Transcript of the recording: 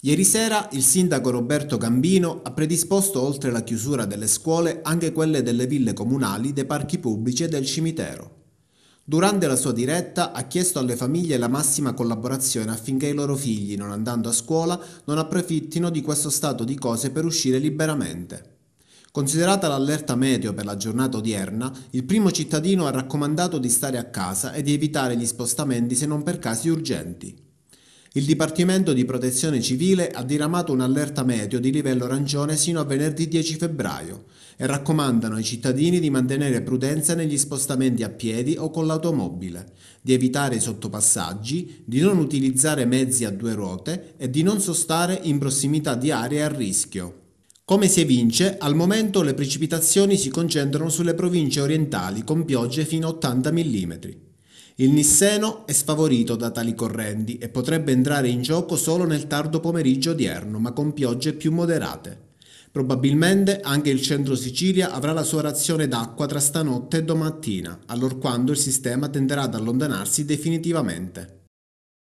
Ieri sera il sindaco Roberto Gambino ha predisposto oltre la chiusura delle scuole anche quelle delle ville comunali, dei parchi pubblici e del cimitero. Durante la sua diretta ha chiesto alle famiglie la massima collaborazione affinché i loro figli, non andando a scuola, non approfittino di questo stato di cose per uscire liberamente. Considerata l'allerta meteo per la giornata odierna, il primo cittadino ha raccomandato di stare a casa e di evitare gli spostamenti se non per casi urgenti. Il Dipartimento di Protezione Civile ha diramato un'allerta meteo di livello arancione sino a venerdì 10 febbraio e raccomandano ai cittadini di mantenere prudenza negli spostamenti a piedi o con l'automobile, di evitare i sottopassaggi, di non utilizzare mezzi a due ruote e di non sostare in prossimità di aree a rischio. Come si evince, al momento le precipitazioni si concentrano sulle province orientali con piogge fino a 80 mm. Il Nisseno è sfavorito da tali correnti e potrebbe entrare in gioco solo nel tardo pomeriggio odierno, ma con piogge più moderate. Probabilmente anche il centro Sicilia avrà la sua razione d'acqua tra stanotte e domattina, allorquando il sistema tenderà ad allontanarsi definitivamente.